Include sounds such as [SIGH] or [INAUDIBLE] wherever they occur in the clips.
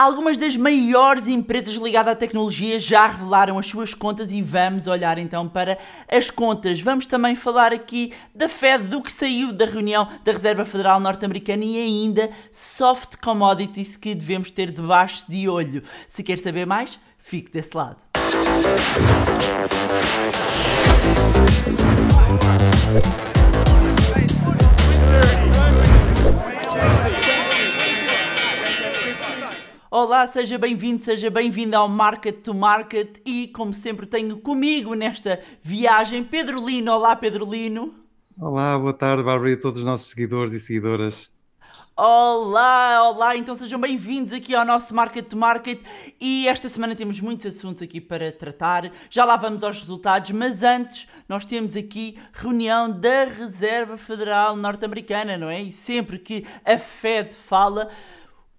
Algumas das maiores empresas ligadas à tecnologia já revelaram as suas contas e vamos olhar então para as contas. Vamos também falar aqui da Fed, do que saiu da reunião da Reserva Federal Norte-Americana e ainda soft commodities que devemos ter debaixo de olho. Se quer saber mais, fique desse lado. Música Olá, seja bem-vindo, seja bem-vindo ao Market to Market e, como sempre, tenho comigo nesta viagem Pedro Lino. Olá, Pedro Lino. Olá, boa tarde, Bárbara e a todos os nossos seguidores e seguidoras. Olá, olá, então sejam bem-vindos aqui ao nosso Market to Market e esta semana temos muitos assuntos aqui para tratar. Já lá vamos aos resultados, mas antes nós temos aqui reunião da Reserva Federal Norte-Americana, não é? E sempre que a Fed fala,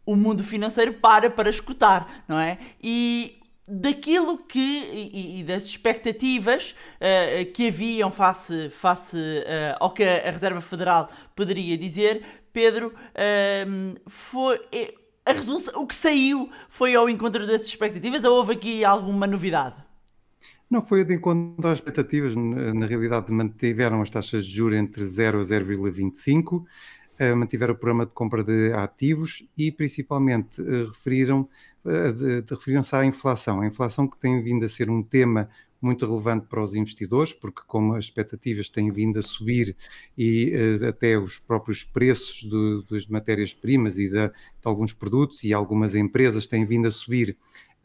o mundo financeiro para para escutar, não é? E daquilo que e, e das expectativas uh, que haviam face face uh, ao que a Reserva Federal poderia dizer, Pedro uh, foi eh, o que saiu foi ao encontro das expectativas ou houve aqui alguma novidade? Não foi de encontro às expectativas, na realidade mantiveram as taxas de juros entre 0 a 0,25 eh, mantiveram o programa de compra de ativos e principalmente eh, referiram, eh, referiram-se à inflação. A inflação que tem vindo a ser um tema muito relevante para os investidores, porque como as expectativas têm vindo a subir e uh, até os próprios preços do, das matérias-primas e de, de, alguns produtos e algumas empresas têm vindo a subir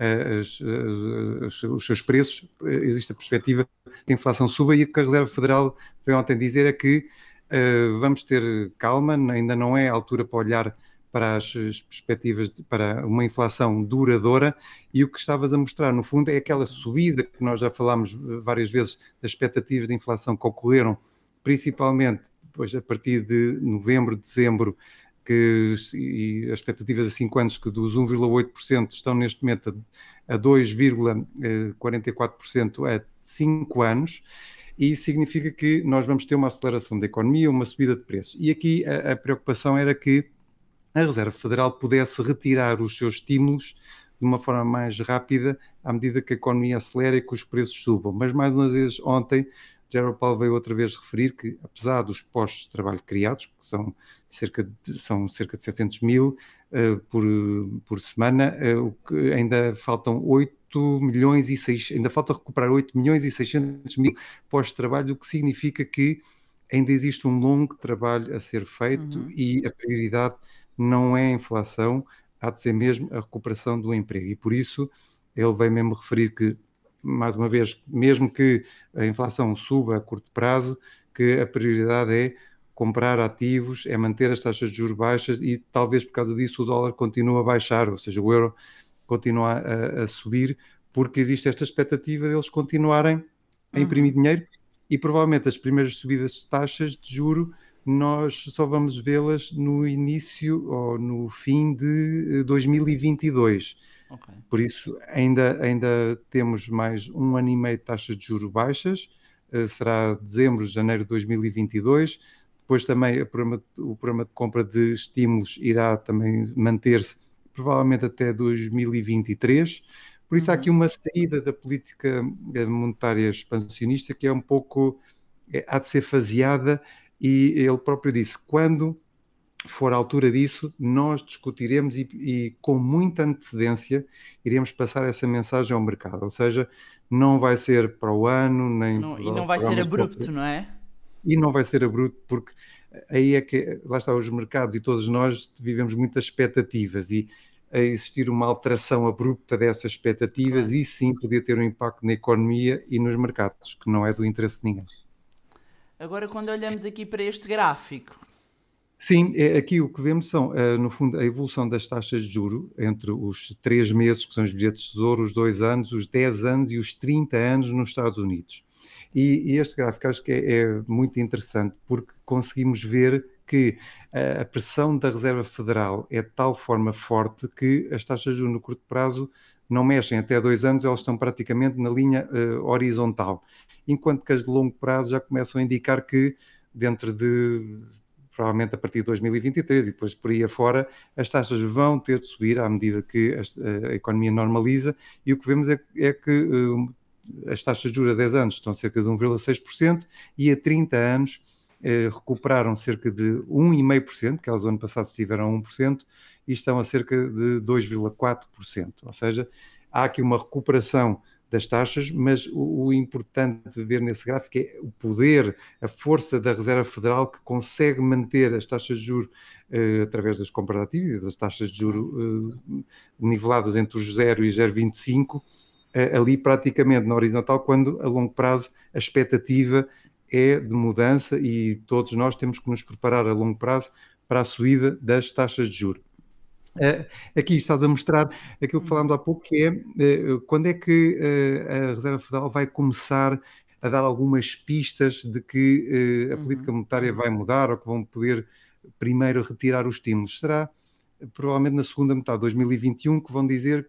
uh, as, uh, os seus preços, existe a perspectiva que a inflação suba e o que a Reserva Federal veio ontem dizer é que eh, vamos ter calma, ainda não é a altura para olhar para as perspectivas de, para uma inflação duradoura e o que estavas a mostrar no fundo é aquela subida que nós já falámos eh, várias vezes das expectativas de inflação que ocorreram principalmente depois a partir de novembro, dezembro que e as expectativas a 5 anos que dos 1,8% estão neste momento a 2,44% a 5 eh, anos e isso significa que nós vamos ter uma aceleração da economia, uma subida de preços. E aqui a, a preocupação era que a Reserva Federal pudesse retirar os seus estímulos de uma forma mais rápida à medida que a economia acelera e que os preços subam. Mas mais uma vez, ontem, Gerald Powell veio outra vez referir que, apesar dos postos de trabalho criados, que são cerca de, são cerca de 700 mil uh, por, por semana, uh, ainda faltam 8 8 milhões e 6, ainda falta recuperar 8 milhões e 600 mil pós-trabalho, o que significa que ainda existe um longo trabalho a ser feito uhum. e a prioridade não é a inflação, há de ser mesmo a recuperação do emprego. E por isso ele vem mesmo referir que, mais uma vez, mesmo que a inflação suba a curto prazo, que a prioridade é comprar ativos, é manter as taxas de juros baixas e talvez por causa disso o dólar continue a baixar, ou seja, o euro continua a, a subir, porque existe esta expectativa deles de continuarem a imprimir uhum. dinheiro e provavelmente as primeiras subidas de taxas de juro nós só vamos vê-las no início ou no fim de 2022. Eh, okay. Por isso, ainda, ainda temos mais um ano e meio de taxas de juro baixas, uh, será dezembro, janeiro de 2022. Depois também programa, o programa de compra de estímulos irá também manter-se provavelmente até 2023. Por isso há aqui uhum. uma saída da política eh, monetária expansionista que é um pouco, é, há de ser faseada e ele próprio disse, quando for a altura disso, nós discutiremos e, e, com muita antecedência iremos passar essa mensagem ao mercado. Ou seja, não vai ser para o ano, nem. Não, e não vai ser abrupto, próprio. não é? E não vai ser abrupto, porque eh, aí é que lá estão os mercados e todos nós vivemos muitas expectativas e a existir uma alteração abrupta dessas expectativas e sim podia ter um impacto na economia e nos mercados, que não é do interesse de ninguém. Agora, quando olhamos aqui para este gráfico. Sim, é, aqui o que vemos são, eh, no fundo, a evolução das taxas de juro entre os três meses, que são os bilhetes de tesouro, os dois anos, os 10 anos e os 30 anos nos Estados Unidos. E, e este gráfico acho que é, é muito interessante porque conseguimos ver que a pressão da Reserva Federal é de tal forma forte que as taxas de juros no curto prazo não mexem. Até dois anos elas estão praticamente na linha uh, horizontal, enquanto que as de longo prazo já começam a indicar que dentro de provavelmente a partir de 2023 e depois por aí afora, as taxas vão ter de subir à medida que a, a economia normaliza e o que vemos é, é que uh, as taxas de juros a 10 anos estão cerca de 1,6% e a 30 anos eh, recuperaram cerca de 1,5%, que elas o ano passado estiveram 1%, e estão a cerca de 2,4%. Ou seja, há aqui uma recuperação das taxas, mas o, o, importante de ver nesse gráfico é o poder, a força da Reserva Federal que consegue manter as taxas de juros eh, através das comparativas e das taxas de juros eh, niveladas entre os 0 e 0,25, eh, ali praticamente na horizontal, quando a longo prazo a expectativa é de mudança e todos nós temos que nos preparar a longo prazo para a subida das taxas de juros. Eh, aqui estás a mostrar aquilo que hum. falámos há pouco, que é eh, quando é que eh, a Reserva Federal vai começar a dar algumas pistas de que a política uhum. monetária vai mudar ou que vão poder primeiro retirar os estímulos. Será provavelmente na segunda metade de 2021 que vão dizer,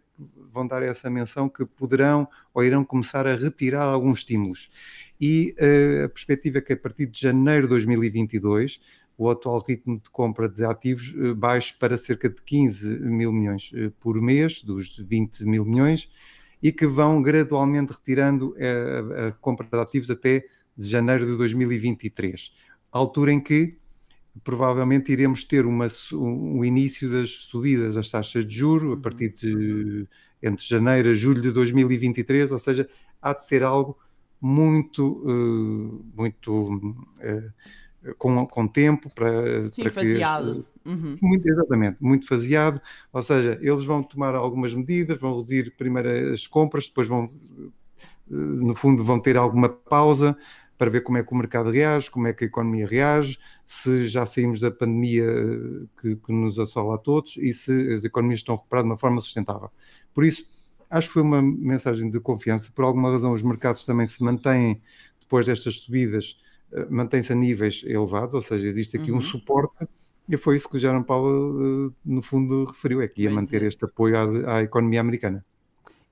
vão dar essa menção que poderão ou irão começar a retirar alguns estímulos e uh, a perspectiva é que a partir de janeiro de 2022 o atual ritmo de compra de ativos uh, baixe para cerca de 15 mil milhões uh, por mês, dos 20 mil milhões, e que vão gradualmente retirando a, a compra de ativos até de janeiro de 2023, altura em que provavelmente iremos ter uma, um início das subidas das taxas de juro a uhum. partir de entre janeiro a julho de 2023, ou seja, há de ser algo muito, uh, muito uh, com, com tempo para, Sim, para faseado. que. Uhum. Muito, exatamente, muito faseado. Ou seja, eles vão tomar algumas medidas, vão reduzir primeiro as compras, depois vão, eh, no fundo, vão ter alguma pausa para ver como é que o mercado reage, como é que a economia reage, se já saímos da pandemia que, que nos assola a todos e se as economias estão recuperadas de uma forma sustentável. Por isso, Acho que foi uma mensagem de confiança. Por alguma razão, os mercados também se mantêm, depois destas subidas, eh, mantêm-se a níveis elevados, ou seja, existe aqui uhum. um suporte. E foi isso que o Jaron Paulo, eh, no fundo, referiu: é que ia Bem, manter este apoio à, à economia americana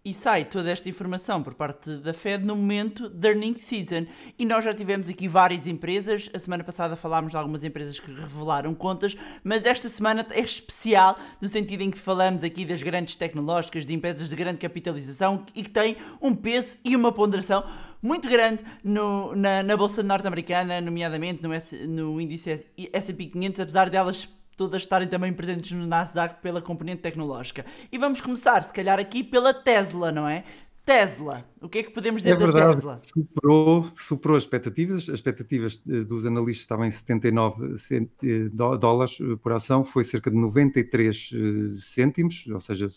e sai toda esta informação por parte da Fed no momento da earning season. E nós já tivemos aqui várias empresas. A semana passada falámos de algumas empresas que revelaram contas, mas esta semana é especial no sentido em que falamos aqui das grandes tecnológicas, de empresas de grande capitalização e que têm um peso e uma ponderação muito grande no, na, na bolsa norte-americana, nomeadamente no, S, no índice S&P 500, apesar delas todas estarem também presentes no Nasdaq pela componente tecnológica. E vamos começar, se calhar, aqui pela Tesla, não é? Tesla, o que é que podemos dizer é verdade, da Tesla? Superou, superou as expectativas, as expectativas eh, dos analistas estavam em 79 eh, dólares eh, por ação, foi cerca de 93 cêntimos, ou seja,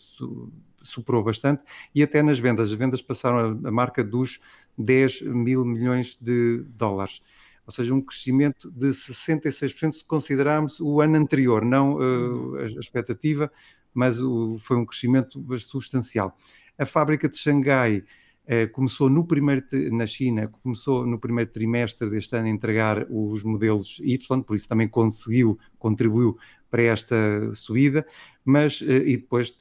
superou bastante, e até nas vendas, as vendas passaram a marca dos 10 mil milhões de dólares ou seja, um crescimento de 66% se considerarmos o ano anterior, não uh, a expectativa, mas o, foi um crescimento substancial. A fábrica de Xangai uh, começou no primeiro, na China, começou no primeiro trimestre deste ano a entregar os modelos Y, por isso também conseguiu, contribuiu para esta subida, mas uh, e depois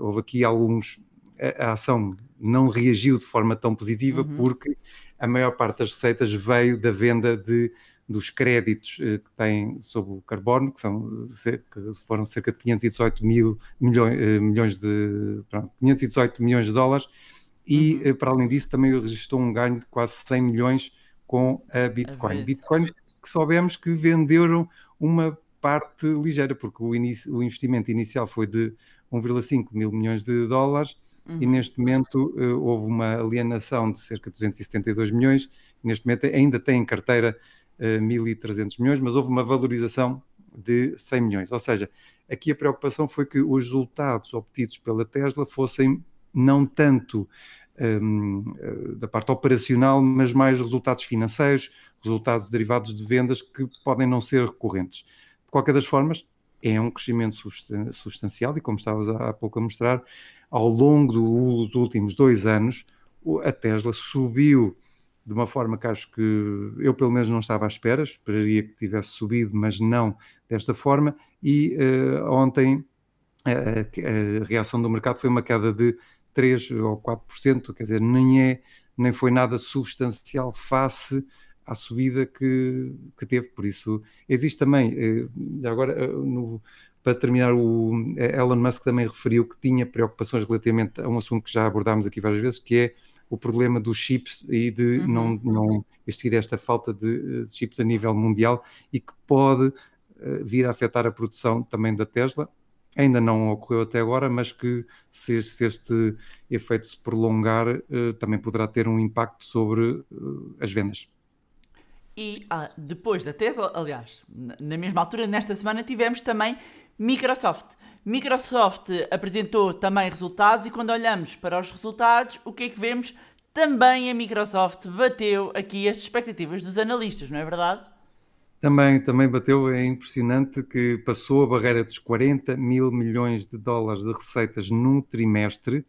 houve aqui alguns a, a ação não reagiu de forma tão positiva uhum. porque a maior parte das receitas veio da venda de, dos créditos eh, que têm sobre o carbono, que, são, que foram cerca de 518 mil milhões, eh, milhões de pronto, 518 milhões de dólares, e uhum. Eh, para além disso também registrou um ganho de quase 100 milhões com a Bitcoin. Bitcoin que soubemos que venderam uma parte ligeira, porque o, inicio, o investimento inicial foi de 1,5 mil milhões de dólares Uhum. E neste momento uh, houve uma alienação de cerca de 272 milhões, neste momento ainda tem em carteira uh, eh, 1.300 milhões, mas houve uma valorização de 100 milhões. Ou seja, aqui a preocupação foi que os resultados obtidos pela Tesla fossem não tanto um, ehm, eh, da parte operacional, mas mais resultados financeiros, resultados derivados de vendas que podem não ser recorrentes. De qualquer das formas, é um crescimento substancial e, como estavas há pouco a mostrar, ao longo dos últimos dois anos, a Tesla subiu de uma forma que acho que eu pelo menos não estava à espera, esperaria que tivesse subido, mas não desta forma, e uh, ontem a, eh, eh, a, reação do mercado foi uma queda de 3 ou 4%, quer dizer, nem, é, nem foi nada substancial face à subida que, que teve, por isso existe também, agora no, para terminar, o eh, Elon Musk também referiu que tinha preocupações relativamente a um assunto que já abordámos aqui várias vezes, que é o problema dos chips e de uhum. não, não existir esta falta de eh, chips a nível mundial e que pode eh, vir a afetar a produção também da Tesla. Ainda não ocorreu até agora, mas que se, este efeito se prolongar, também poderá ter um impacto sobre as vendas. E ah, depois da Tesla, aliás, na mesma altura, nesta semana, tivemos também Microsoft. Microsoft apresentou também resultados e quando olhamos para os resultados, o que é que vemos? Também a Microsoft bateu aqui as expectativas dos analistas, não é verdade? Também, também bateu, é impressionante que passou a barreira dos 40 mil milhões de dólares de receitas num trimestre.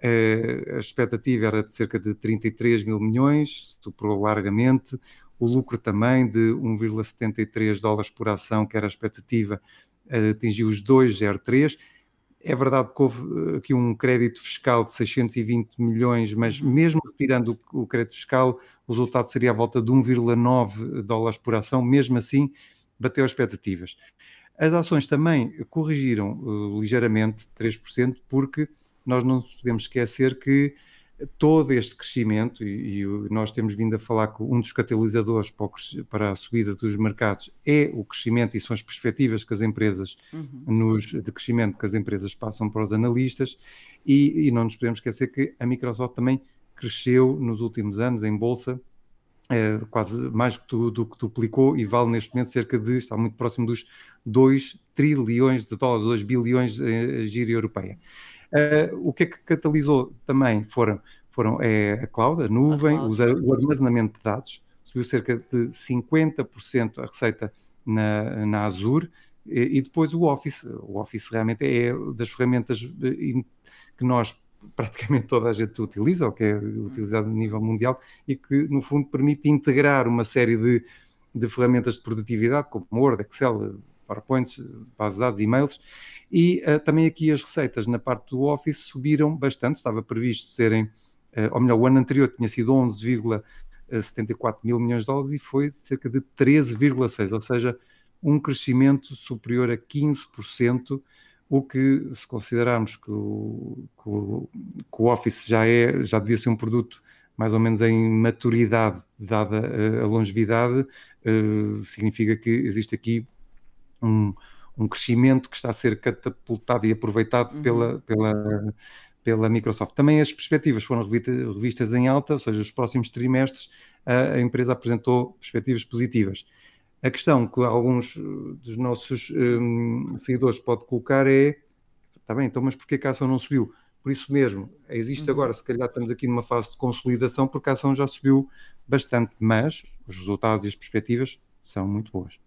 Eh, a expectativa era de cerca de 33 mil milhões, superou largamente o lucro também de 1,73 dólares por ação, que era a expectativa, atingiu os 2,03. É verdade que houve eh, aqui um crédito fiscal de 620 milhões, mas uhum. mesmo retirando o crédito fiscal, o resultado seria à volta de 1,9 dólares por ação, mesmo assim bateu as expectativas. As ações também corrigiram uh, ligeiramente, 3%, porque nós não podemos esquecer que todo este crescimento, e, e, nós temos vindo a falar que um dos catalisadores para, a subida dos mercados é o crescimento e são as perspectivas que as empresas, uhum. nos, de crescimento que as empresas passam para os analistas, e, e, não nos podemos esquecer que a Microsoft também cresceu nos últimos anos em bolsa, é, quase mais do, do que duplicou, e vale neste momento cerca de, está muito próximo dos 2 trilhões de dólares, 2 bilhões de eh, gíria europeia. Uh, o que é que catalisou também foram, foram é a cloud, a nuvem, a cloud. o armazenamento de dados, subiu cerca de 50% a receita na, na Azure, e, e depois o Office. O Office realmente é das ferramentas eh, que nós [LAUGHS] praticamente toda a gente utiliza, ou que é uhum. utilizado a nível mundial, e que, no fundo, permite integrar uma série de, de ferramentas de produtividade, como Word, Excel, PowerPoints, base de dados, e-mails, e uh, também aqui as receitas na parte do Office subiram bastante, estava previsto serem, uh, ou melhor, o ano anterior tinha sido 11,74 mil milhões de dólares e foi cerca de 13,6, ou seja, um crescimento superior a 15%, o que, se considerarmos que o, que o, que o Office já, é, já devia ser um produto mais ou menos em maturidade, dada eh, a longevidade, significa que existe aqui um, um crescimento que está a ser catapultado e aproveitado uhum. pela, pela, pela Microsoft. Também as perspectivas foram revistas em alta, ou seja, os próximos trimestres a, empresa apresentou perspectivas positivas. A questão que alguns eh, dos nossos um, ehm, seguidores pode colocar é: está bem, então, mas porquê que a ação não subiu? Por isso mesmo, existe uhum. agora, se calhar estamos aqui numa fase de consolidação, porque a ação já subiu bastante, mas os resultados e as perspectivas são muito boas.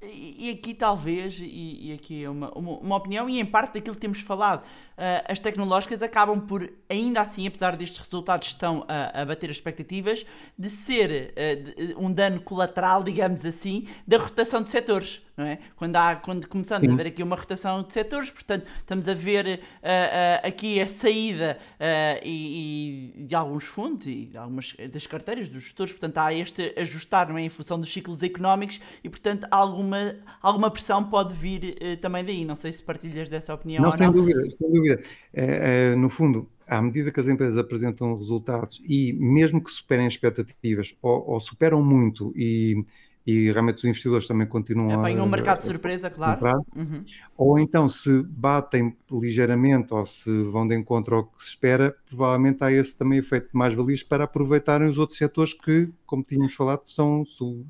E aqui talvez, e, e aqui é uma, uma, uma, opinião, e em parte daquilo que temos falado, uh, as tecnológicas acabam por, ainda assim, apesar destes resultados estão a, a bater as expectativas, de ser uh, de, um dano colateral, digamos assim, da rotação de setores não é? Quando, há, quando começamos Sim. a ver aqui uma rotação de setores, portanto, estamos a ver uh, uh, aqui a saída uh, e, e, de alguns fundos e de algumas das carteiras dos gestores, portanto, há este ajustar não é? em função dos ciclos económicos e, portanto, alguma, alguma pressão pode vir também daí. Não sei se partilhas dessa opinião não, ou sem não. Dúvida, sem dúvida. É, é, no fundo, à medida que as empresas apresentam resultados e mesmo que superem expectativas ou, ou superam muito e e realmente os investidores também continuam Apanham é a. um mercado de surpresa, claro. Uhum. Ou então, se batem ligeiramente ou se vão de encontro ao que se espera, provavelmente há esse também efeito de mais-valias para aproveitarem os outros setores que, como tínhamos falado, são,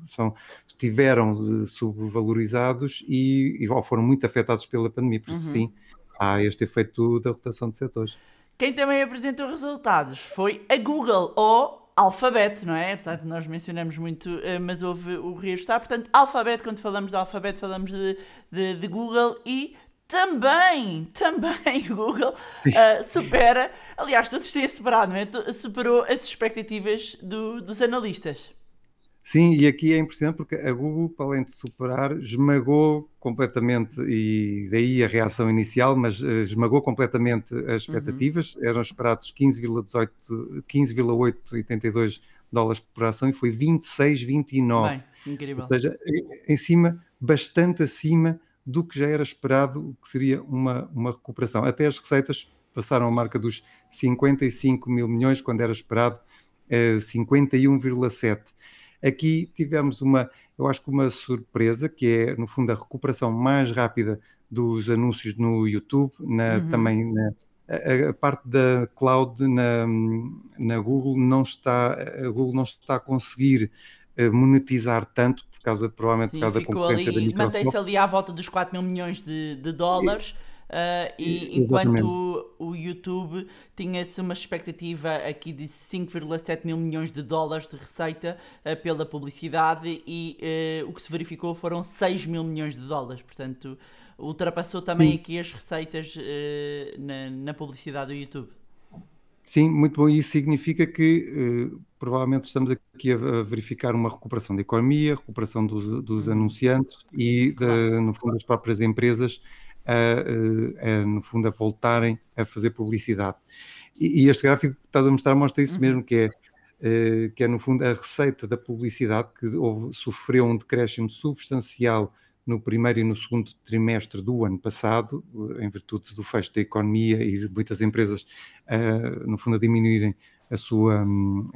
são, estiveram eh, subvalorizados e, e ou foram muito afetados pela pandemia. Por isso, uhum. sim, há este efeito da rotação de setores. Quem também apresentou resultados foi a Google, ou alfabeto não é? Apesar de nós mencionamos muito, eh, mas houve o reajustar. Portanto, alfabeto quando falamos de alfabeto falamos de, de, de Google e também, [LAUGHS] também Google uh, supera, aliás, todos têm superado, não é? Superou as expectativas do, dos analistas. Sim, e aqui é impressionante porque a Google, para além de superar, esmagou completamente, e daí a reação inicial, mas eh, esmagou completamente as uhum. expectativas. Uhum. Eram esperados 15,882 15 dólares por ação e foi 26,29. Incrível. Ou seja, em cima, bastante acima do que já era esperado, que seria uma, uma recuperação. Até as receitas passaram a marca dos 55 mil milhões, quando era esperado eh, 51,7. Aqui tivemos uma, eu acho que uma surpresa, que é, no fundo, a recuperação mais rápida dos anúncios no YouTube, na, uhum. também na, a, a, parte da cloud na, na Google não está, Google não está a conseguir eh, monetizar tanto, por causa, provavelmente Sim, por causa da concorrência ali, da Microsoft. Mantém-se ali à volta dos 4 mil milhões de, de dólares. E, Uh, e Exatamente. enquanto o, YouTube tinha-se uma expectativa aqui de 5,7 mil milhões de dólares de receita uh, pela publicidade e uh, o que se verificou foram 6 mil milhões de dólares, portanto ultrapassou também Sim. aqui as receitas na, na, publicidade do YouTube. Sim, muito bom. Isso significa que eh, provavelmente estamos aqui a, a, verificar uma recuperação da economia, recuperação dos, dos uhum. anunciantes e, de, no fundo, das próprias empresas a, eh, a, no fundo, a voltarem a fazer publicidade. E, e, este gráfico que estás a mostrar mostra isso uhum. mesmo, que é eh, que é no fundo a receita da publicidade que houve, sofreu um decréscimo substancial no primeiro e no segundo trimestre do ano passado, eh, em virtude do fecho da economia e de muitas empresas, no fundo, a diminuírem a sua, hum,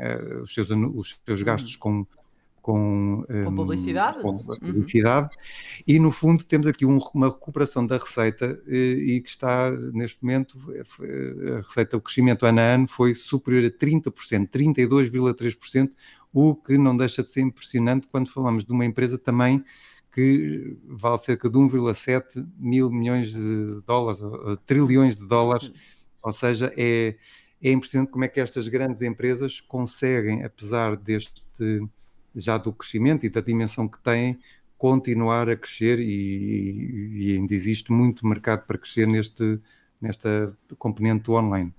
os, seus, os seus gastos uhum. com com, com hum, publicidade, com uhum. publicidade. Uhum. e no fundo temos aqui um, uma recuperação da receita eh, e que está neste momento eh, eh, a receita, o crescimento ano a ano foi superior a 30%, 32,3%, o que não deixa de ser impressionante quando falamos de uma empresa também que vale cerca de 1,7 mil milhões de dólares, trilhões de dólares, uhum. ou seja, é, é impressionante como é que estas grandes empresas conseguem, apesar deste já do crescimento e da dimensão que têm, continuar a crescer e, e ainda existe muito mercado para crescer neste, nesta componente online.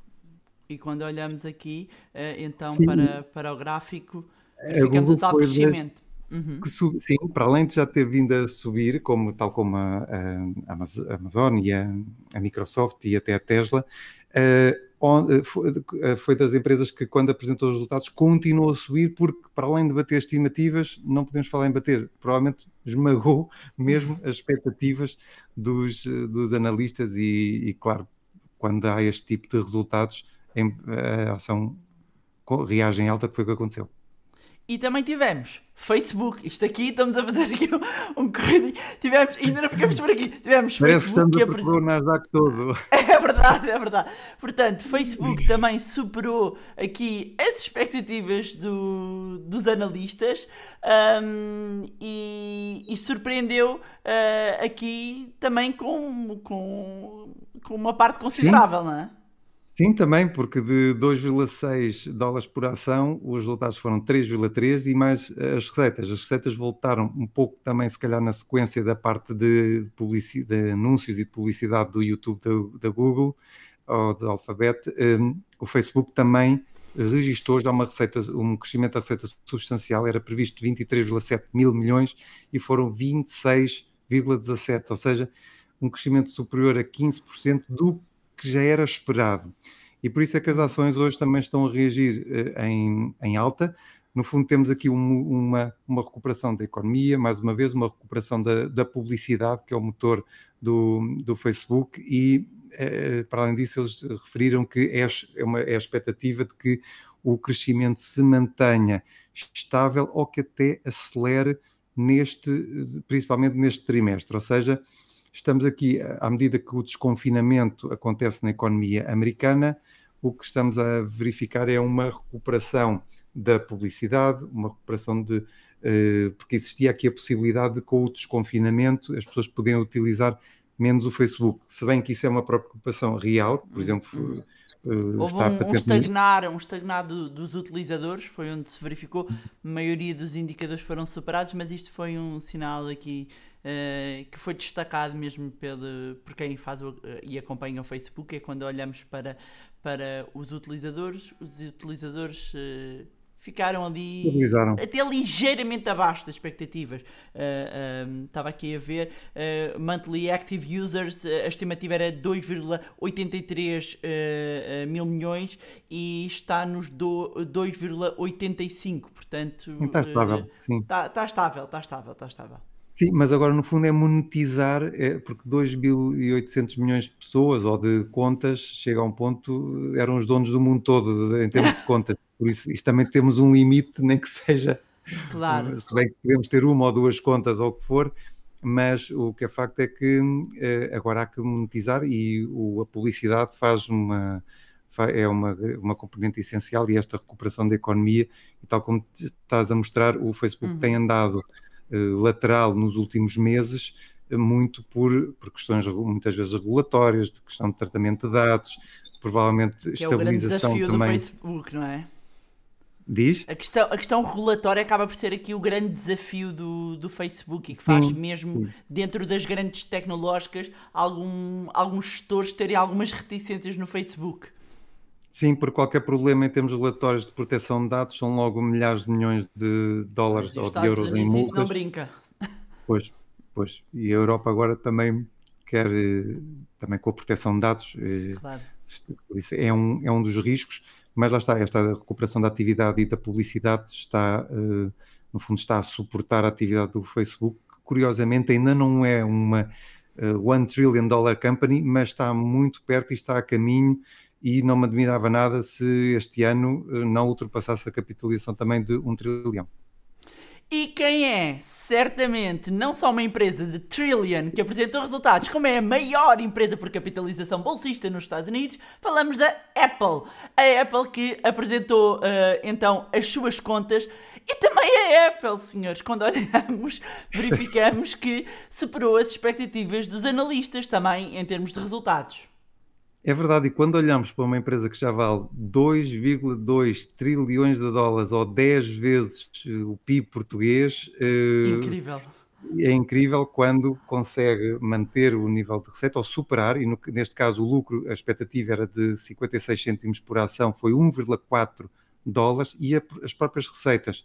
E quando olhamos aqui, eh, então, para, para o gráfico, fica total crescimento. Uhum. Que sub, sim, para além de já ter vindo a subir, como, tal como a, a, a Amazon e a, a, Microsoft e até a Tesla, uh, eh, eh, foi das empresas que, quando apresentou os resultados, continuou a subir, porque para além de bater estimativas, não podemos falar em bater, provavelmente esmagou mesmo as expectativas dos, eh, dos analistas, e, e claro, quando há este tipo de resultados, a ação reage em alta, que foi o que aconteceu. E também tivemos Facebook, isto aqui, estamos a fazer aqui um, um corrido. Tivemos, ainda não ficamos por aqui, tivemos Parece Facebook. Parece que estamos a o todo. [LAUGHS] É verdade, é verdade. Portanto, Facebook também superou aqui as expectativas do, dos analistas um, e, e, surpreendeu uh, aqui também com, com, com uma parte considerável, Sim. não é? Sim, também, porque de 2,6 dólares por ação, os resultados foram 3,3 e mais eh, as receitas. As receitas voltaram um pouco também, se calhar, na sequência da parte de, de anúncios e de publicidade do YouTube da, da Google ou do Alphabet. Um, ehm, o Facebook também registou já uma receita, um crescimento da receita substancial, era previsto 23,7 mil milhões e foram 26,17, ou seja, um crescimento superior a 15% do que já era esperado. E por isso é que as hum. ações hoje também estão a reagir eh, em, em alta. No fundo, temos aqui um, uma, uma recuperação da economia, mais uma vez, uma recuperação da, da publicidade, que é o motor do, do Facebook, e eh, para além disso, eles referiram que é, é, uma, é a expectativa de que o crescimento se mantenha estável ou que até acelere neste, principalmente neste trimestre. Ou seja, estamos aqui, eh, à medida que o desconfinamento acontece na economia americana, o que estamos a verificar é uma recuperação da publicidade, uma recuperação de. Eh, porque existia aqui a possibilidade de, com o desconfinamento, as pessoas poderem utilizar menos o Facebook. Se bem que isso é uma preocupação real, por hum, exemplo, Uh, Houve um, um, estagnar, um estagnar do, dos utilizadores, foi onde se verificou, a maioria dos indicadores foram superados, mas isto foi um sinal aqui eh, que foi destacado mesmo pelo, por quem faz o, eh, e acompanha o Facebook, é quando olhamos para, para os utilizadores, os utilizadores eh, ficaram ali até ligeiramente abaixo das expectativas. uh, estava aqui a ver uh, monthly active users, a estimativa era 2,83 mil milhões e está nos 2,85, portanto está estável, está, está estável, está estável, está estável. Sim, mas agora no fundo é monetizar, é, porque 2.800 milhões de pessoas ou de contas, chega a um ponto, eh, eram os donos do mundo todo em termos de [LAUGHS] contas. Por isso, isto também temos um limite, nem que seja. Claro. Eh, se bem que podemos ter uma ou duas contas ou o que for, mas o que é facto é que eh, agora há que monetizar e o, a publicidade faz uma. É uma, uma componente essencial e esta recuperação da economia, e tal como estás a mostrar, o Facebook uhum. tem andado eh, lateral nos últimos meses, eh, muito por, por questões muitas vezes regulatórias, de questão de tratamento de dados, provavelmente que estabilização é o grande desafio também. do Facebook, não é? Diz? A questão, a questão regulatória acaba por ser aqui o grande desafio do, do Facebook e que sim, faz mesmo, sim. dentro das grandes tecnológicas, algum, alguns gestores terem algumas reticências no Facebook. Sim, por qualquer problema em termos de relatórios de proteção de dados, são logo milhares de milhões de dólares ou de euros em multas. não brinca. Pois, pois. E a Europa agora também quer, eh, também com a proteção de dados, eh, claro. isso é um, é um dos riscos, mas lá está, esta recuperação da atividade e da publicidade está, eh, no fundo, está a suportar a atividade do Facebook, que curiosamente ainda não é uma uh, trillion dollar company, mas está muito perto e está a caminho e não me admirava nada se este ano eh, não ultrapassasse a capitalização também de um trilhão. E quem é, certamente, não só uma empresa de trillion que apresentou resultados, como é a maior empresa por capitalização bolsista nos Estados Unidos, falamos da Apple. A Apple que apresentou uh, então as suas contas e também a Apple, senhores. Quando olhamos, [LAUGHS] verificamos que superou as expectativas dos analistas também em termos de resultados. É verdade, e quando olhamos para uma empresa que já vale 2,2 trilhões de dólares ou 10 vezes eh, o PIB português. Eh, incrível. É incrível quando consegue manter o nível de receita ou superar, e no, neste caso o lucro, a expectativa era de 56 cêntimos por ação, foi 1,4 dólares, e a, as próprias receitas.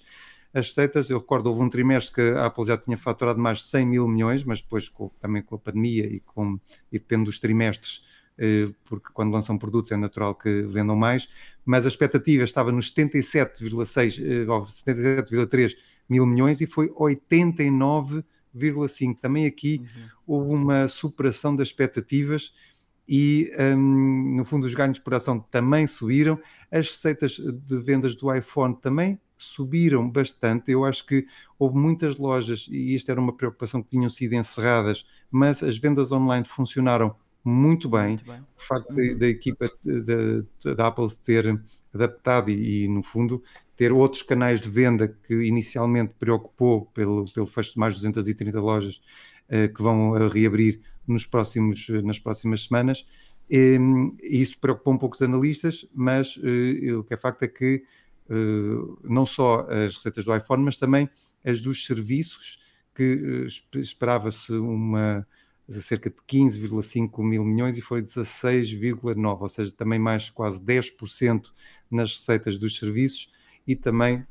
As receitas, eu recordo, houve um trimestre que a Apple já tinha faturado mais de 100 mil milhões, mas depois com, também com a pandemia e, com, e depende dos trimestres, eh, porque quando lançam produtos é natural que vendam mais, mas a expectativa estava nos 77,6 eh, ou 77,3 mil milhões e foi 89,5. Também aqui uhum. houve uma superação das expectativas e, um, no fundo, os ganhos por ação também subiram. As receitas de vendas do iPhone também subiram bastante. Eu acho que houve muitas lojas, e isto era uma preocupação que tinham sido encerradas, mas as vendas online funcionaram muito bem. Muito bem. O facto uhum. da equipa da Apple ter adaptado e, e, no fundo, ter outros canais de venda que inicialmente preocupou pelo, pelo fecho de mais 230 lojas uh, que vão eh, reabrir nos próximos, eh, nas próximas semanas. e ehm, isso preocupou um pouco os analistas, mas uh, o que é facto é que uh, não só as receitas do iPhone, mas também as dos serviços, que esperava-se uma cerca de 15,5 mil milhões e foi 16,9, ou seja, também mais quase 10% nas receitas dos serviços e também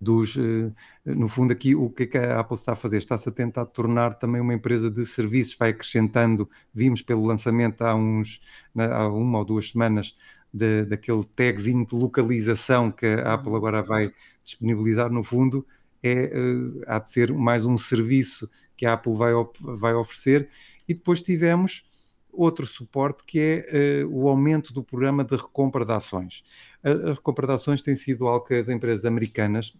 dos, eh, no fundo aqui o que, é que a Apple está a fazer? Está-se a tentar tornar também uma empresa de serviços, vai acrescentando, vimos pelo lançamento há uns, há uma ou duas semanas, de, daquele tagzinho de localização que a uhum. Apple agora vai disponibilizar no fundo, é, eh, há de ser mais um serviço que a Apple vai, vai oferecer, e depois tivemos outro suporte que é uh, o aumento do programa de recompra de ações. A, a recompra de ações tem sido algo que as empresas americanas,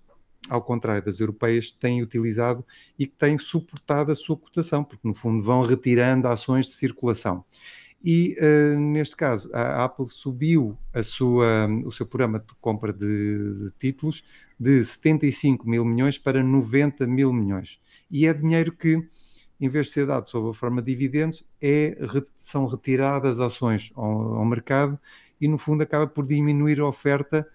ao contrário das europeias, têm utilizado e que têm suportado a sua cotação, porque no fundo vão retirando ações de circulação. E uh, neste caso, a Apple subiu a sua, o seu programa de compra de, de títulos de 75 mil milhões para 90 mil milhões e é dinheiro que, em vez de ser dado sob a forma de dividendos, é, são retiradas ações ao, ao mercado e, no fundo, acaba por diminuir a oferta,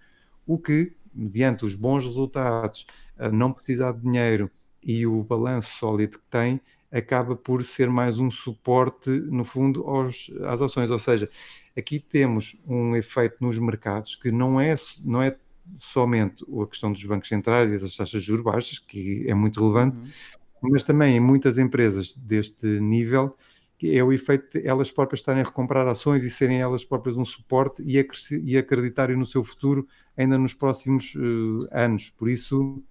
o que, mediante os bons resultados, não precisar de dinheiro e o balanço sólido que tem, acaba por ser mais um suporte, no fundo, aos, às ações. Ou seja, aqui temos um efeito nos mercados que não é, não é somente a questão dos bancos centrais e das taxas de juros baixas, que é muito relevante, uhum mas também em muitas empresas deste nível é o efeito de elas próprias estarem a recomprar ações e serem elas próprias um suporte e, e acreditarem no seu futuro ainda nos próximos uh, anos. Por isso,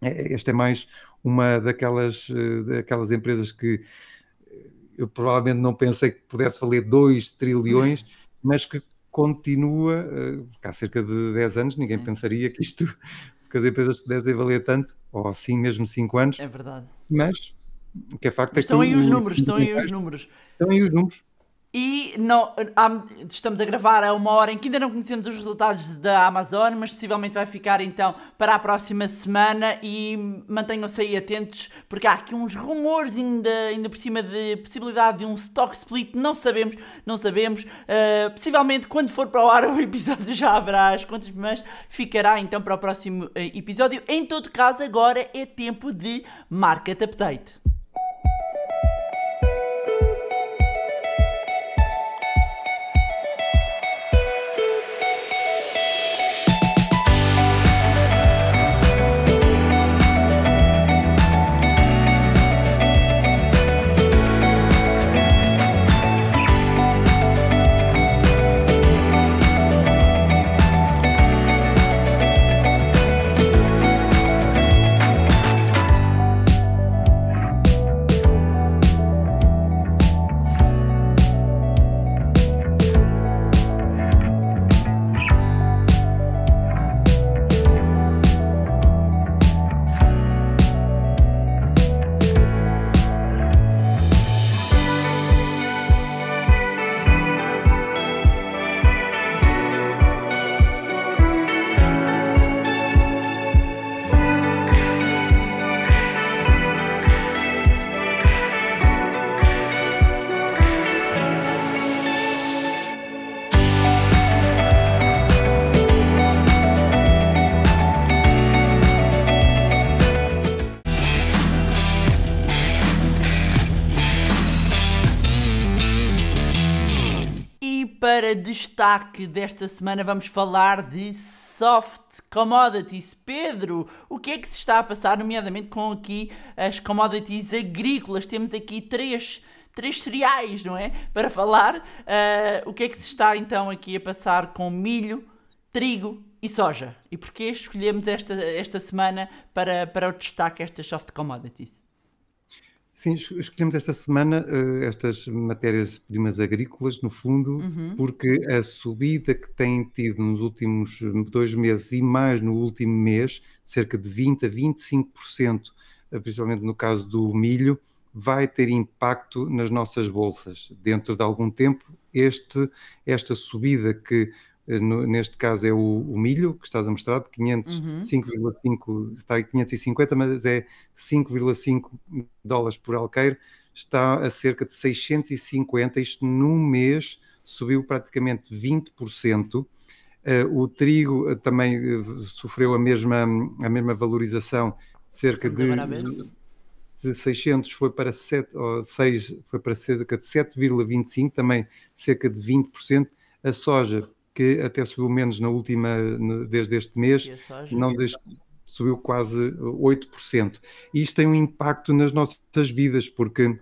é, é, esta é mais uma daquelas, uh, daquelas empresas que eh, eu provavelmente não pensei que pudesse valer 2 trilhões, mas que continua, uh, há cerca de 10 anos ninguém pensaria que isto que as empresas pudessem valer tanto, ou assim mesmo 5 anos. É verdade. Mas o que é facto é mas é que. Estão aí os [LAUGHS] números, estão aí os números. Estão aí os números. E não, estamos a gravar a uma hora em que ainda não conhecemos os resultados da Amazon, mas possivelmente vai ficar então para a próxima semana e mantenham-se aí atentos, porque há aqui uns rumores ainda, ainda por cima de possibilidade de um stock split, não sabemos, não sabemos. Uh, possivelmente quando for para o ar [LAUGHS] o episódio já haverá as contas, mas ficará então para o próximo eh, episódio. Em todo caso, agora é tempo de Market Update. para destaque desta semana vamos falar de soft commodities. Pedro, o que é que se está a passar, nomeadamente com aqui as commodities agrícolas? Temos aqui três, três cereais, não é? Para falar. Uh, o que é que se está então aqui a passar com milho, trigo e soja? E porquê escolhemos esta, esta semana para, para o destaque estas soft commodities? Sim, escolhemos esta semana uh, estas matérias-primas agrícolas, no fundo, uhum. porque a subida que tem tido nos últimos eh, dois meses e mais no último mês, cerca de 20% a 25%, eh, principalmente no caso do milho, vai ter impacto nas nossas bolsas. Dentro de algum tempo, este, esta subida que eh, neste caso é o, o, milho que estás a mostrar, de 500 uhum. está em 550, mas é 5,5 dólares por alqueiro, está a cerca de 650, isto num mês subiu praticamente 20%. Uh, eh, o trigo uh, também uh, sofreu a mesma, a mesma valorização, cerca de, de 600 foi para 7, ou 6, foi para cerca de 7,25, também cerca de 20%. A soja que até subiu menos na última, desde este mês, não desde subiu quase 8%. E isto tem um impacto nas nossas vidas, porque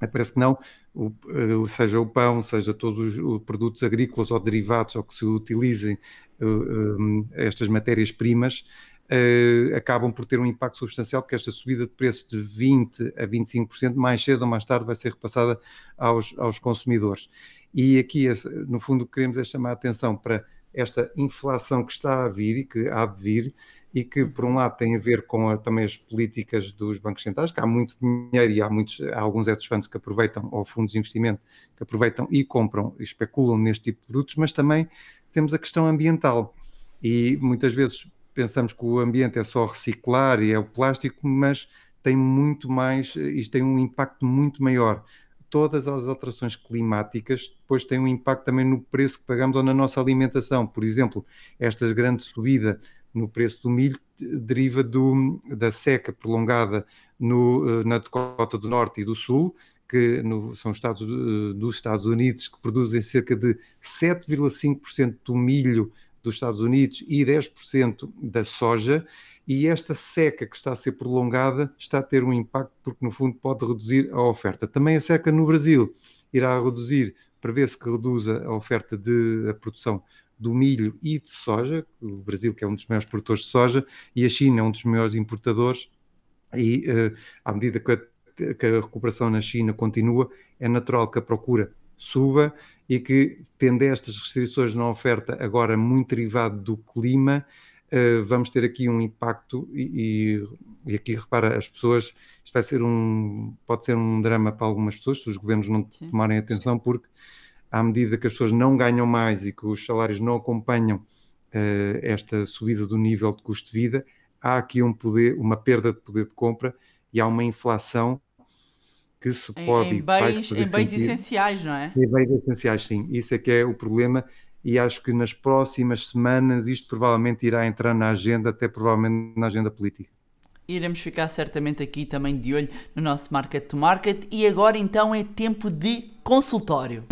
eh, parece que não, o, eh, seja o pão, seja todos os produtos agrícolas ou derivados, ou que se utilizem eh, estas matérias-primas, acabam por ter um impacto substancial, porque esta subida de preço de 20% a 25%, mais cedo ou mais tarde, vai ser repassada aos, aos consumidores. E aqui, no fundo, queremos é chamar a atenção para esta inflação que está a vir e que há de vir, e que, por um lado, tem a ver com a, também as políticas dos bancos centrais, que há muito dinheiro e há, muitos, há alguns hedge funds que aproveitam, ou fundos de investimento, que aproveitam e compram e especulam neste tipo de produtos, mas também temos a questão ambiental. E muitas vezes pensamos que o ambiente é só reciclar e é o plástico, mas tem muito mais, isto tem um impacto muito maior todas as alterações climáticas depois têm um impacto também no preço que pagamos ou na nossa alimentação. Por exemplo, esta grande subida no preço do milho deriva do, da seca prolongada no, eh, na Dakota do Norte e do Sul, que no, são estados eh, dos Estados Unidos que produzem cerca de 7,5% do milho dos Estados Unidos e 10% da soja, e esta seca que está a ser prolongada está a ter um impacto, porque no fundo pode reduzir a oferta. Também a seca no Brasil irá reduzir, prevê-se que reduza a oferta de a produção do milho e de soja, o Brasil que é um dos maiores produtores de soja, e a China é um dos maiores importadores, e uh, à medida que a, que a recuperação na China continua, é natural que a procura suba e que, tendo estas restrições na oferta, agora muito derivado do clima, eh, vamos ter aqui um impacto e, e, aqui repara as pessoas isto vai ser um pode ser um drama para algumas pessoas se os governos não Sim. tomarem atenção porque à medida que as pessoas não ganham mais e que os salários não acompanham uh, esta subida do nível de custo de vida há aqui um poder uma perda de poder de compra e há uma inflação que se pode em, em bens, em bens essenciais, não é? Em bens essenciais, sim. Isso é que é o problema e acho que nas próximas semanas isto provavelmente irá entrar na agenda, até provavelmente na agenda política. Iremos ficar certamente aqui também de olho no nosso Market to Market e agora então é tempo de consultório.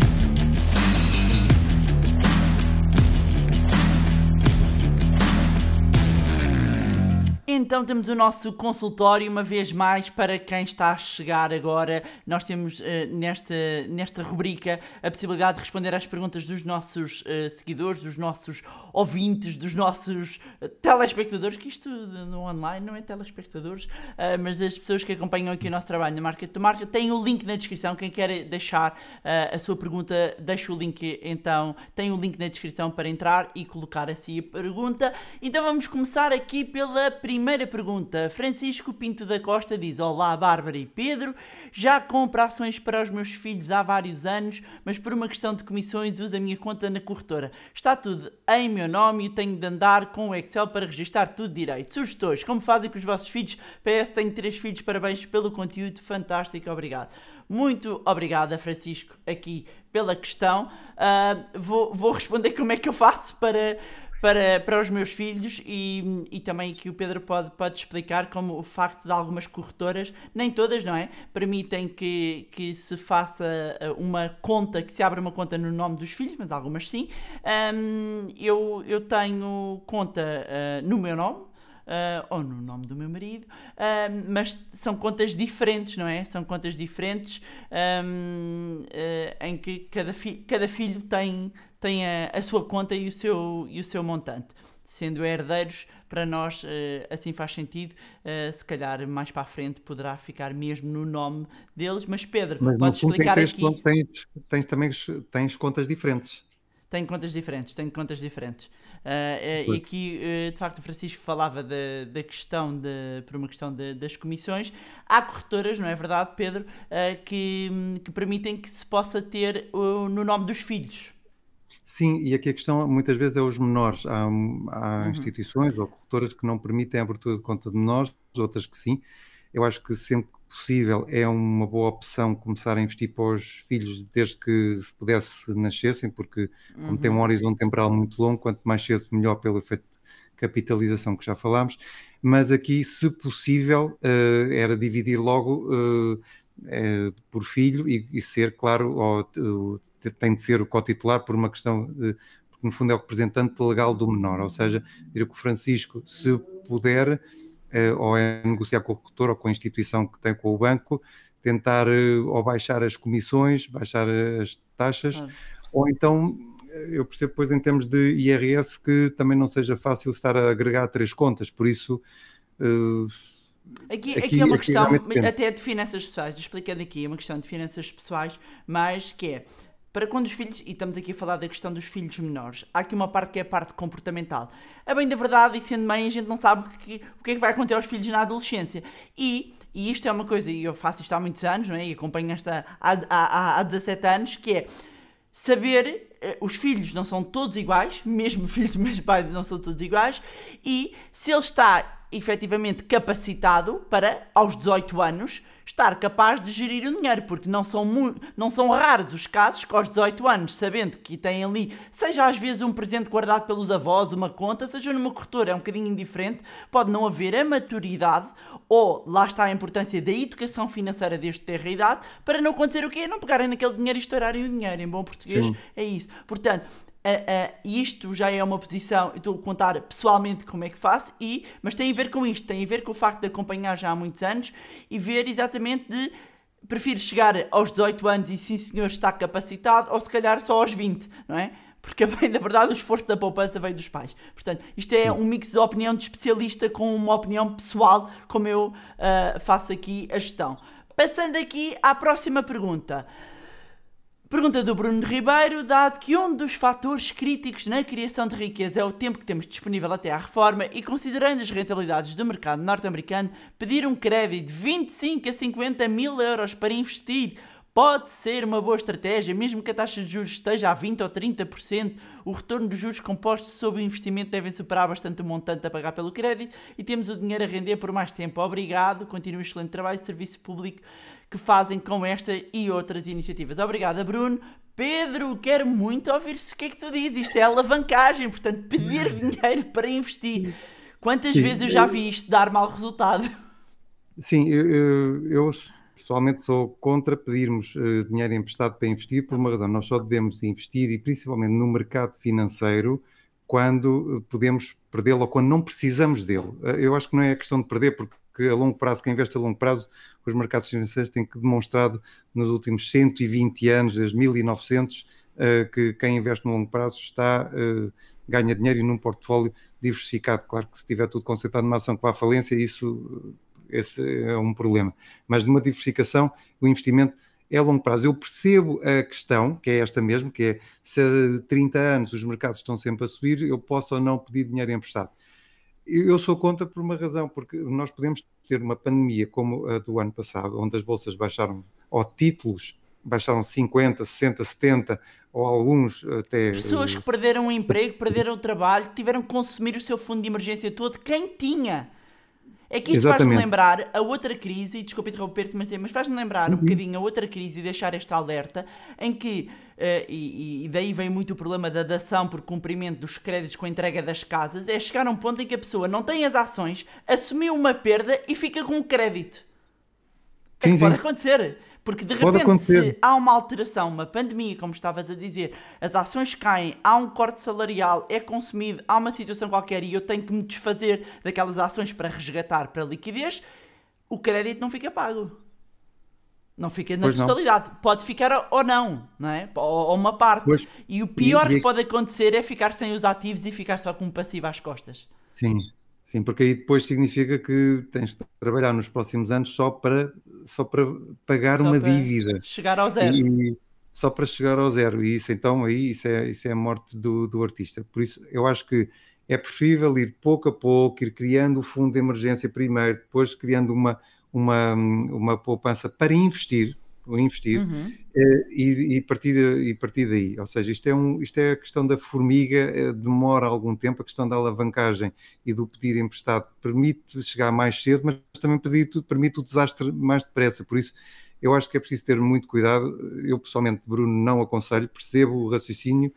Então temos o nosso consultório, uma vez mais, para quem está a chegar agora. Nós temos uh, nesta, nesta rubrica a possibilidade de responder às perguntas dos nossos uh, seguidores, dos nossos ouvintes, dos nossos uh, telespectadores, que isto no online não é telespectadores, mas das pessoas que acompanham aqui o nosso trabalho na Market to Market. Tem o link na descrição, quem quer deixar a sua pergunta, deixa o link então, tem o link na descrição para entrar e colocar assim a pergunta. Então vamos começar aqui pela primeira primeira pergunta, Francisco Pinto da Costa diz: Olá, Bárbara e Pedro. Já compro ações para os meus filhos há vários anos, mas por uma questão de comissões uso a minha conta na corretora. Está tudo em meu nome e tenho de andar com o Excel para registar tudo direito. Sugestões: Como fazem com os vossos filhos? PS, tenho três filhos, parabéns pelo conteúdo fantástico, obrigado. Muito obrigada, Francisco, aqui pela questão. Uh, vou, vou responder como é que eu faço para para, para os meus filhos e, e também que o Pedro pode, pode explicar como o facto de algumas corretoras, nem todas, não é? Permitem que, que se faça eh, uma conta, que se abra uma conta no nome dos filhos, mas algumas sim. Um, eu, eu tenho conta uh, no meu nome, uh, ou no nome do meu marido, uh, mas são contas diferentes, não é? São contas diferentes um, uh, ah, em que cada, fi cada filho tem, tem a, a, sua conta e o seu, e o seu montante. Sendo herdeiros, para nós assim faz sentido. se calhar mais para a frente poderá ficar mesmo no nome deles. Mas Pedro, mas, podes explicar tens, aqui. Tens, tens também tens contas diferentes. Tenho contas diferentes, tenho contas diferentes. Uh, e aqui eh, de facto, o Francisco falava da, da questão, de, por uma questão de, das comissões. Há corretoras, não é verdade, Pedro, que, que permitem que se possa ter no nome dos filhos. Sim, e aqui a questão muitas vezes é os menores. Há, há uhum. instituições ou corretoras que não permitem a abertura de conta de menores, outras que sim. Eu acho que sempre possível é uma boa opção começar a investir para os filhos desde que se pudesse nascessem, porque uhum. como tem um uhum. horizonte temporal muito longo, quanto mais cedo melhor pelo efeito de capitalização que já falámos, mas aqui, se possível, uh, era dividir logo uh, uh, por filho e, e ser, claro, ou, tem de ser o co-titular por uma questão de, porque no fundo é o representante legal do menor, ou seja, diria que o Francisco, se puder, eh, ou é negociar com o corretor ou com a instituição que tem com o banco, tentar eh, ou baixar as comissões, baixar eh, as taxas, ah. ou então eu percebo, pois, em termos de IRS, que também não seja fácil estar a agregar três contas, por isso. Uh, aqui, aqui, aqui, é uma aqui é é questão até de finanças pessoais, explicando aqui, é uma questão de finanças pessoais, mas que é para quando os filhos, e estamos aqui a falar da questão dos filhos menores, há aqui uma parte que é a parte comportamental. A bem da verdade, e sendo mãe, a gente não sabe que, o que é que vai acontecer aos filhos na adolescência. E, e isto é uma coisa, e eu faço isto há muitos anos, não é? E acompanho esta há, há, há 17 anos, que é saber eh, os filhos não são todos iguais, mesmo [LAUGHS] filhos do mesmo pai não são todos iguais, e se ele está efetivamente capacitado para, aos 18 anos, estar capaz de gerir o dinheiro, porque não são, não são raros os casos que aos 18 anos, sabendo que têm ali, seja às vezes um presente guardado pelos avós, uma conta, seja numa corretora, é um bocadinho indiferente, pode não haver a maturidade ou lá está a importância da educação financeira desde ter idade para não acontecer o quê? Não pegarem naquele dinheiro e estourarem o dinheiro, em bom português Sim. é isso. Portanto, Uh, uh, isto já é uma posição, estou a contar pessoalmente como é que faço, e, mas tem a ver com isto, tem a ver com o facto de acompanhar já há muitos anos e ver exatamente de prefiro chegar aos 18 anos e sim senhor está capacitado, ou se calhar só aos 20, não é? Porque [LAUGHS] bem, na verdade o esforço da poupança vem dos pais. Portanto, isto é sim. um mix de opinião de especialista com uma opinião pessoal, como eu uh, faço aqui a gestão. Passando aqui à próxima pergunta. Pergunta do Bruno Ribeiro, dado que um dos fatores críticos na criação de riqueza é o tempo que temos disponível até à reforma e considerando as rentabilidades do mercado norte-americano, pedir um crédito de 25 a 50 mil euros para investir pode ser uma boa estratégia, mesmo que a taxa de juros esteja a 20 ou 30%, o retorno dos juros compostos sobre o investimento devem superar bastante o montante a pagar pelo crédito e temos o dinheiro a render por mais tempo. Obrigado, continue o excelente trabalho, serviço público que fazem com esta e outras iniciativas. Obrigada, Bruno. Pedro, quero muito ouvir-se o que é que tu dizes. Isto é alavancagem, portanto, pedir hum. dinheiro para investir. Quantas Sim, vezes eu já vi isto dar mau resultado? Sim, eu, eu, eu pessoalmente sou contra pedirmos eh, dinheiro emprestado para investir por uma razão. Nós só devemos investir e principalmente no mercado financeiro quando eh, podemos perdê-lo ou quando não precisamos dele. Eh, eu acho que não é questão de perder, porque que a longo prazo, quem investe a longo prazo, os mercados financeiros têm que demonstrado nos últimos 120 anos, desde 1900, eh, que quem investe no longo prazo está eh, ganha dinheiro e num portfólio diversificado. Claro que se tiver tudo concentrado numa ação que vá à falência, isso eh, esse é um problema. Mas numa diversificação, o investimento é a longo prazo. Eu percebo a questão, que é esta mesmo, que é se há 30 anos os mercados estão sempre a subir, eu posso ou não pedir dinheiro emprestado. Eu sou contra por uma razão, porque nós podemos ter uma pandemia como a do ano passado, onde as bolsas baixaram, ou títulos baixaram 50, 60, 70, ou alguns até. Pessoas que perderam o emprego, perderam o trabalho, tiveram que consumir o seu fundo de emergência todo, quem tinha? É que isto faz-me lembrar a outra crise, e desculpa interromper-te, mas, mas faz-me lembrar uhum. um bocadinho a outra crise e deixar esta alerta, em que, uh, e, e, daí vem muito o problema da dação por cumprimento dos créditos com a entrega das casas, é chegar a um ponto em que a pessoa não tem as ações, assumiu uma perda e fica com o crédito. Sim, é que sim. pode acontecer. Porque de Pode repente, acontecer. se há uma alteração, uma pandemia, como estavas a dizer, as ações caem, há um corte salarial, é consumido, há uma situação qualquer e eu tenho que me desfazer daquelas ações para resgatar para liquidez, o crédito não fica pago. Não fica na pois totalidade. Não. Pode ficar ou não, não é? Ou, uma parte. Pois, e o pior e, e... que pode acontecer é ficar sem os ativos e ficar só com um passivo às costas. Sim, Sim, porque aí depois significa que tens de trabalhar nos próximos anos só para, só para pagar só uma para dívida. Chegar ao zero. E, só para chegar ao zero. E isso então aí isso é, isso é a morte do, do artista. Por isso eu acho que é preferível ir pouco a pouco, ir criando o fundo de emergência primeiro, depois criando uma, uma, uma poupança para investir, investir uhum. Eh, e, e, partir, e partir daí. Ou seja, isto é, um, isto é a questão da formiga, eh, demora algum tempo, a questão da alavancagem e do pedir emprestado permite chegar mais cedo, mas também permite o desastre mais depressa. Por isso, eu acho que é preciso ter muito cuidado. Eu, pessoalmente, Bruno, não aconselho, percebo o raciocínio,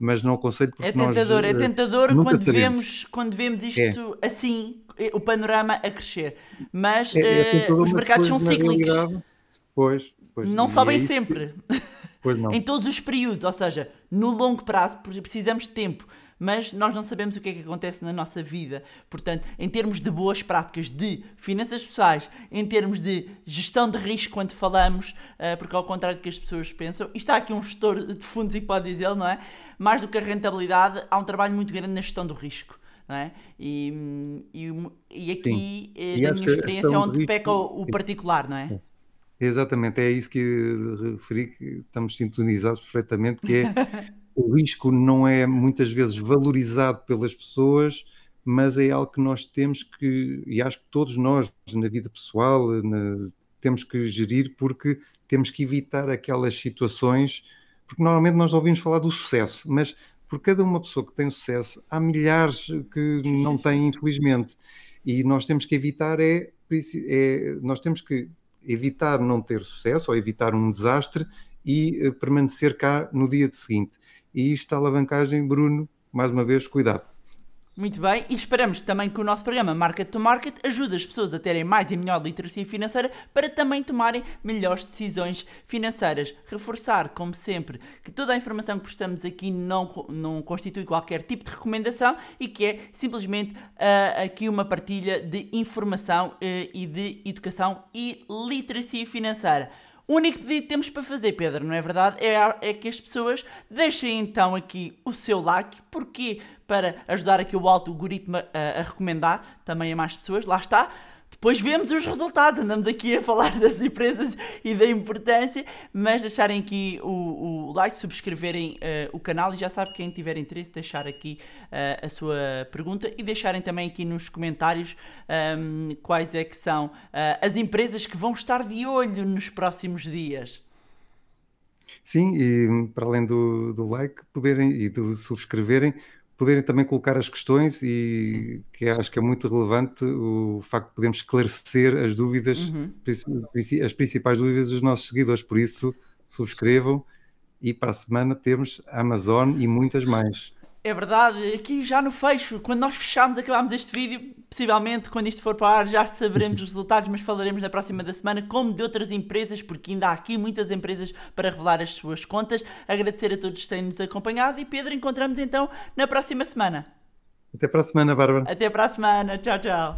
mas não aconselho porque É tentador, nós, é eh, tentador quando, sabemos. vemos, quando vemos é. isto é. assim, o panorama a crescer. Mas é, é uh, os mercados são cíclicos. Pois, Pois, não sobem é sempre. Pois não. [LAUGHS] em todos os períodos, ou seja, no longo prazo precisamos de tempo, mas nós não sabemos o que é que acontece na nossa vida. Portanto, em termos de boas práticas de finanças pessoais, em termos de gestão de risco quando falamos, eh, porque ao contrário do que as pessoas pensam, e está aqui um gestor de fundos e pode dizer, não é? Mais do que a rentabilidade, há um trabalho muito grande na gestão do risco. não É? E, e, e, aqui, Sim. Eh, e minha experiência, é onde peca o, o particular, não é? Exatamente, é isso que referi, que estamos sintonizados perfeitamente, que é [LAUGHS] o risco não é muitas vezes valorizado pelas pessoas, mas é algo que nós temos que, e acho que todos nós, na vida pessoal, na, temos que gerir porque temos que evitar aquelas situações, porque normalmente nós ouvimos falar do sucesso, mas por cada uma pessoa que tem sucesso, há milhares que não têm, infelizmente. E nós temos que evitar é, é nós temos que evitar não ter sucesso ou evitar um desastre e eh, permanecer cá no dia seguinte. E isto alavancagem, Bruno, mais uma vez, cuidado. Muito bem, e esperamos também que o nosso programa Market to Market ajude as pessoas a terem mais e melhor literacia financeira para também tomarem melhores decisões financeiras. Reforçar, como sempre, que toda a informação que prestamos aqui não, não constitui qualquer tipo de recomendação e que é simplesmente uh, aqui uma partilha de informação uh, e de educação e literacia financeira. O único pedido que temos para fazer, Pedro, não é verdade? É, é que as pessoas deixem então aqui o seu like. Porquê? Para ajudar aqui o alto algoritmo a, a recomendar também a mais pessoas. Lá está. Depois vemos os resultados, andamos aqui a falar [LAUGHS] das empresas e da importância, mas deixarem aqui o, o like, subscreverem uh, o canal e já sabe quem tiver interesse deixar aqui uh, a sua pergunta e deixarem também aqui nos comentários um, ehm, quais é que são uh, as empresas que vão estar de olho nos próximos dias. Sim, e hum, para além do, do like poderem e do subscreverem, poderem também colocar as questões e Sim. que acho que é muito relevante o facto de podermos esclarecer as dúvidas, uhum. as principais dúvidas dos nossos seguidores. Por isso, subscrevam e para a semana temos a Amazon e muitas mais. É verdade, aqui já no fecho, quando nós fecharmos, acabamos este vídeo, possivelmente quando isto for para ar já saberemos os resultados, mas falaremos na próxima da semana, como de outras empresas, porque ainda há aqui muitas empresas para revelar as suas contas. Agradecer a todos que têm nos acompanhado e Pedro, encontramos então na próxima semana. Até para a semana, Bárbara. Até para a semana, tchau, tchau.